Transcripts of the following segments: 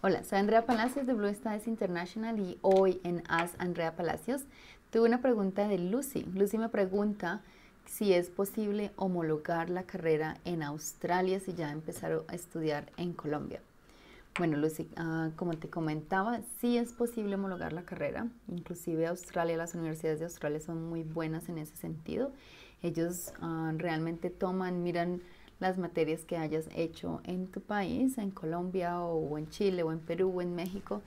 Hola, soy Andrea Palacios de Blue Studies International y hoy en As Andrea Palacios tuve una pregunta de Lucy. Lucy me pregunta si es posible homologar la carrera en Australia si ya empezaron a estudiar en Colombia. Bueno, Lucy, ah, como te comentaba, sí es posible homologar la carrera. Inclusive Australia, las universidades de Australia son muy buenas en ese sentido. Ellos ah, realmente toman, miran las materias que hayas hecho en tu país, en Colombia o en Chile o en Perú o en México,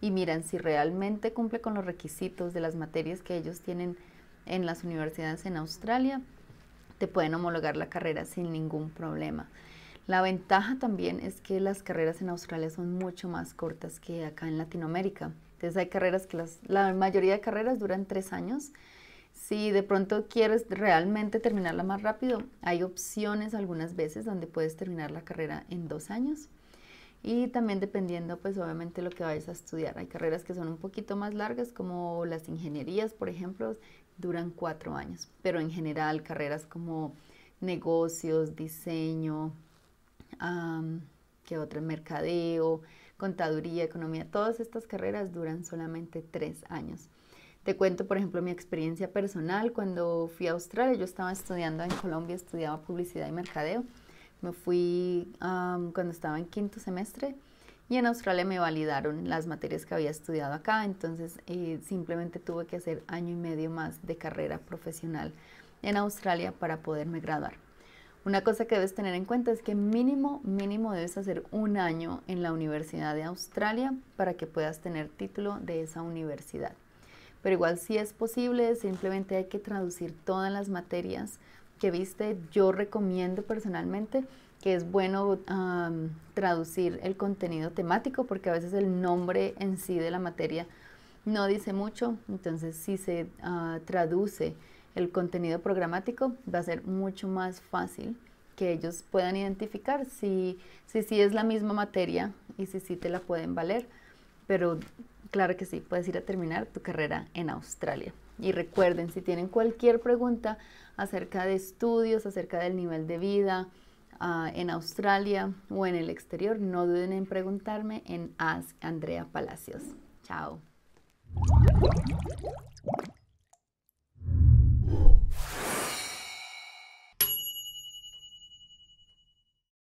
y miran si realmente cumple con los requisitos de las materias que ellos tienen en las universidades en Australia, te pueden homologar la carrera sin ningún problema. La ventaja también es que las carreras en Australia son mucho más cortas que acá en Latinoamérica. Entonces hay carreras que las, la mayoría de carreras duran tres años si de pronto quieres realmente terminarla más rápido, hay opciones algunas veces donde puedes terminar la carrera en dos años. Y también dependiendo, pues obviamente lo que vayas a estudiar. Hay carreras que son un poquito más largas, como las ingenierías, por ejemplo, duran cuatro años. Pero en general, carreras como negocios, diseño, que otro mercadeo, contaduría, economía, todas estas carreras duran solamente tres años. Te cuento, por ejemplo, mi experiencia personal. Cuando fui a Australia, yo estaba estudiando en Colombia, estudiaba publicidad y mercadeo. Me fui cuando estaba en quinto semestre y en Australia me validaron las materias que había estudiado acá, entonces eh, simplemente tuve que hacer año y medio más de carrera profesional en Australia para poderme graduar. Una cosa que debes tener en cuenta es que mínimo, mínimo debes hacer un año en la Universidad de Australia para que puedas tener título de esa universidad pero igual sí es posible, simplemente hay que traducir todas las materias que viste. Yo recomiendo personalmente que es bueno traducir el contenido temático porque a veces el nombre en sí de la materia no dice mucho, entonces si se ah, traduce el contenido programático va a ser mucho más fácil que ellos puedan identificar si, si, es la misma materia y si sí te la pueden valer. Pero claro que sí, puedes ir a terminar tu carrera en Australia. Y recuerden, si tienen cualquier pregunta acerca de estudios, acerca del nivel de vida ah, en Australia o en el exterior, no duden en preguntarme en Ask Andrea Palacios. Chao.